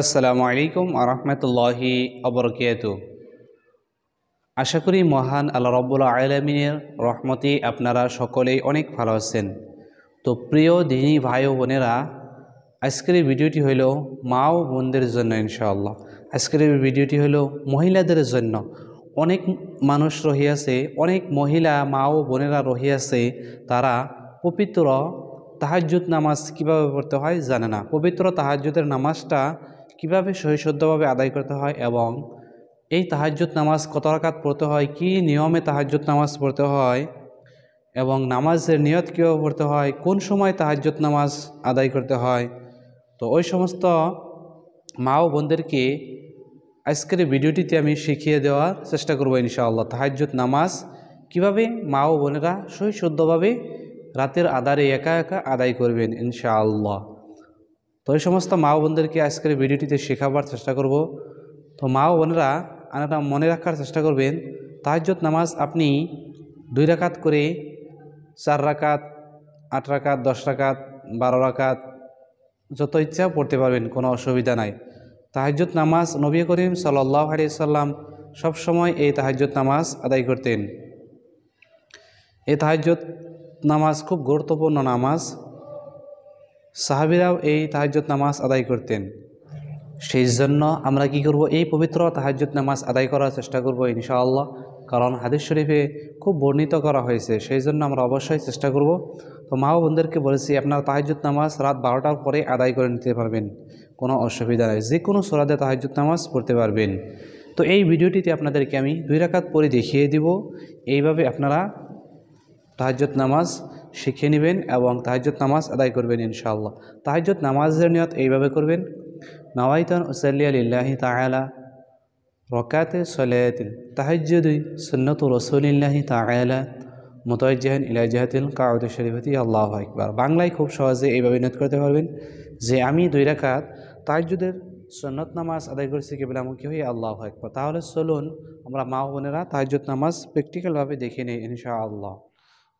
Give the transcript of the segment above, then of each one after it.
আসসালামু আলাইকুম আরহামতুল্লাহি অবরকিয়াত আশা করি মহান আল্লাহ রব্বুল আলমিনের রহমতে আপনারা সকলেই অনেক ভালো আছেন তো প্রিয় দিনী ভাই ও বোনেরা আজকের ভিডিওটি হইল মা ও বোনদের জন্য ইনশাআল্লাহ আজকের ভিডিওটি হইল মহিলাদের জন্য অনেক মানুষ রহিয়াছে অনেক মহিলা মা ও বোনেরা রহিয়াছে তারা পবিত্র তাহাজুদ নামাজ কিভাবে পড়তে হয় জানে না পবিত্র তাহাজুদের নামাজটা কিভাবে সহিশুদ্ধভাবে আদায় করতে হয় এবং এই তাহাজ্জুদ নামাজ কত রাকাত পড়তে হয় কি নিয়মে তাহাজ্জুদ নামাজ পড়তে হয় এবং নামাজের নিয়ত কীভাবে পড়তে হয় কোন সময় তাহাজ্জুদ নামাজ আদায় করতে হয় তো ওই সমস্ত মা ও বোনদেরকে আজকের ভিডিওটিতে আমি শিখিয়ে দেওয়ার চেষ্টা করবো ইনশাআল্লাহ তাহাজ্জুদ নামাজ কিভাবে মা ও বোনেরা সহি শুদ্ধভাবে রাতের আদারে একা একা আদায় করবেন ইনশাআল্লাহ তো এই সমস্ত মা বোনদেরকে আজকের ভিডিওটিতে শেখাবার চেষ্টা করব তো মা বোনেরা আনাটা মনে রাখার চেষ্টা করবেন তাহাজ্জত নামাজ আপনি দুই রাকাত করে চার রাকাত আট রাকাত দশ রাকাত বারো রাকাত যত ইচ্ছা পড়তে পারবেন কোনো অসুবিধা নাই তাহাজ্জুদ নামাজ নবী করিম সাল্লাহ আলিয়াল্লাম সবসময় এই তাহাজ্জুদ নামাজ আদায় করতেন এই তাহাজ্জুদ নামাজ খুব গুরুত্বপূর্ণ নামাজ সাহাবিরাও এই তাহাজ্যত নামাজ আদায় করতেন সেই জন্য আমরা কি করব এই পবিত্র তাহাজ্যত নামাজ আদায় করার চেষ্টা করব ইনশাআল্লাহ কারণ হাদিস শরীফে খুব বর্ণিত করা হয়েছে সেই জন্য আমরা অবশ্যই চেষ্টা করব তো মা বোনদেরকে বলেছি আপনার তাহাজুদ নামাজ রাত বারোটার পরে আদায় করে নিতে পারবেন কোনো অসুবিধা নেই যে কোনো সোরাদে তাহাজুদ নামাজ পড়তে পারবেন তো এই ভিডিওটিতে আপনাদেরকে আমি দুই রাকাত পরে দেখিয়ে দিব এইভাবে আপনারা তাহাজুদ নামাজ শিখে নেবেন এবং তাহাজত নামাজ আদায় করবেন ইনশাআল্লাহ তাহাজত নামাজের নিয়ত এইভাবে করবেন নওয়াইতন উসাল্লিয়া লিল্লাহি তালা রকাতে সলায়াতিন তাহাজুদুই সুন্নত রসুলিল্লাহি তালা মোতাজ্জাহান ইলাজাহাতিল কাউদ শরীফতি আল্লাহ একবার বাংলায় খুব সহজে এইভাবে নিয়ত করতে পারবেন যে আমি দুই রাকাত তাহাজুদের সন্নত নামাজ আদায় করেছি কেবলামুখী হয়ে আল্লাহ একবার তাহলে চলুন আমরা মা বোনেরা তাহাজ নামাজ প্র্যাকটিক্যালভাবে দেখে নিই ইনশাআল্লাহ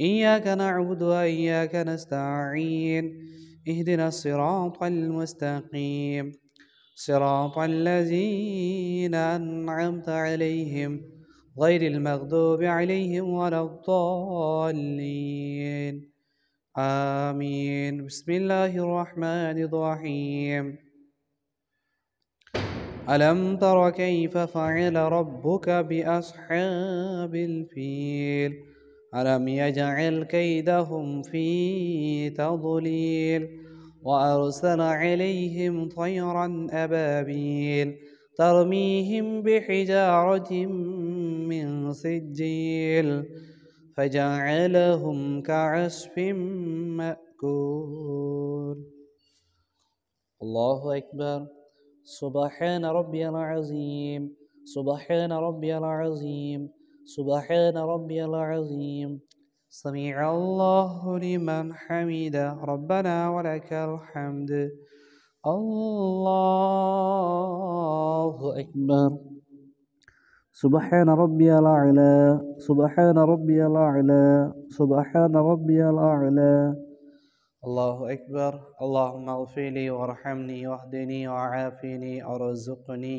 إياك نعبد وإياك نستعين اهدنا الصراط المستقيم صراط الذين أنعمت عليهم غير المغضوب عليهم ولا الضالين آمين بسم الله الرحمن الرحيم ألم تر كيف فعل ربك بأصحاب الفيل ألم يجعل كيدهم في تضليل وأرسل عليهم طيرا أبابيل ترميهم بحجارة من سجيل فجعلهم كعصف مأكول الله أكبر سبحان ربي العظيم سبحان ربي العظيم سبحان ربي العظيم سمع الله لمن حمده ربنا ولك الحمد الله أكبر سبحان ربي الأعلى سبحان ربي الأعلى سبحان ربي الأعلى الله أكبر اللهم اغفر لي وارحمني واهدني وعافني وارزقني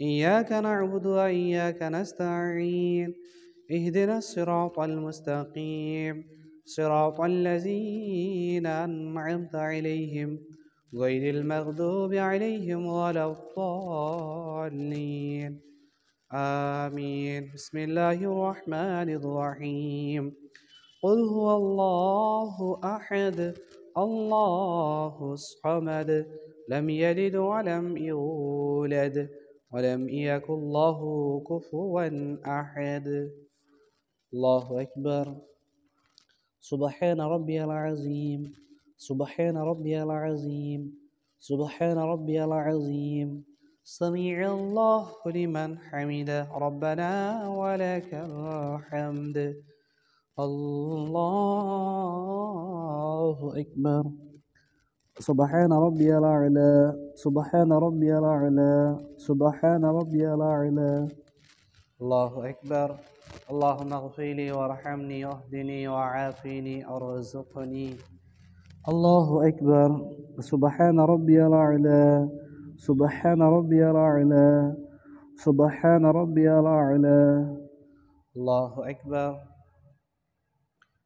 إياك نعبد وإياك نستعين اهدنا الصراط المستقيم صراط الذين أنعمت عليهم غير المغضوب عليهم ولا الضالين آمين بسم الله الرحمن الرحيم قل هو الله أحد الله الصمد لم يلد ولم يولد ولم يكن الله كفوا أحد الله أكبر سبحان ربي العظيم سبحان ربي العظيم سبحان ربي العظيم سميع الله لمن حمده ربنا ولك الحمد الله أكبر سبحان ربي الأعلى سبحان ربي الأعلى سبحان ربي الأعلى الله أكبر اللهم اغفر لي وارحمني واهدني وعافني وارزقني الله أكبر سبحان ربي الأعلى سبحان ربي الأعلى سبحان ربي الأعلى الله أكبر